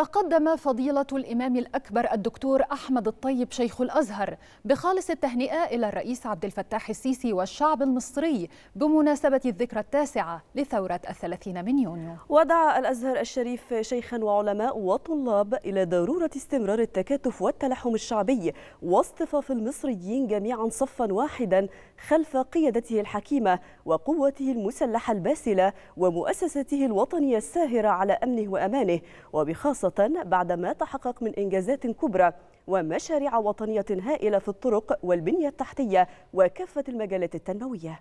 تقدم فضيلة الإمام الأكبر الدكتور أحمد الطيب شيخ الأزهر بخالص التهنئة إلى الرئيس عبد الفتاح السيسي والشعب المصري بمناسبة الذكرى التاسعة لثورة الثلاثين من يونيو ودعا الأزهر الشريف شيخا وعلماء وطلاب إلى ضرورة استمرار التكاتف والتلحم الشعبي واصطفاف المصريين جميعا صفا واحدا خلف قيادته الحكيمة وقوته المسلحة الباسلة ومؤسسته الوطنية الساهرة على أمنه وأمانه وبخاصة خاصة بعدما تحقق من إنجازات كبرى ومشاريع وطنية هائلة في الطرق والبنية التحتية وكافة المجالات التنموية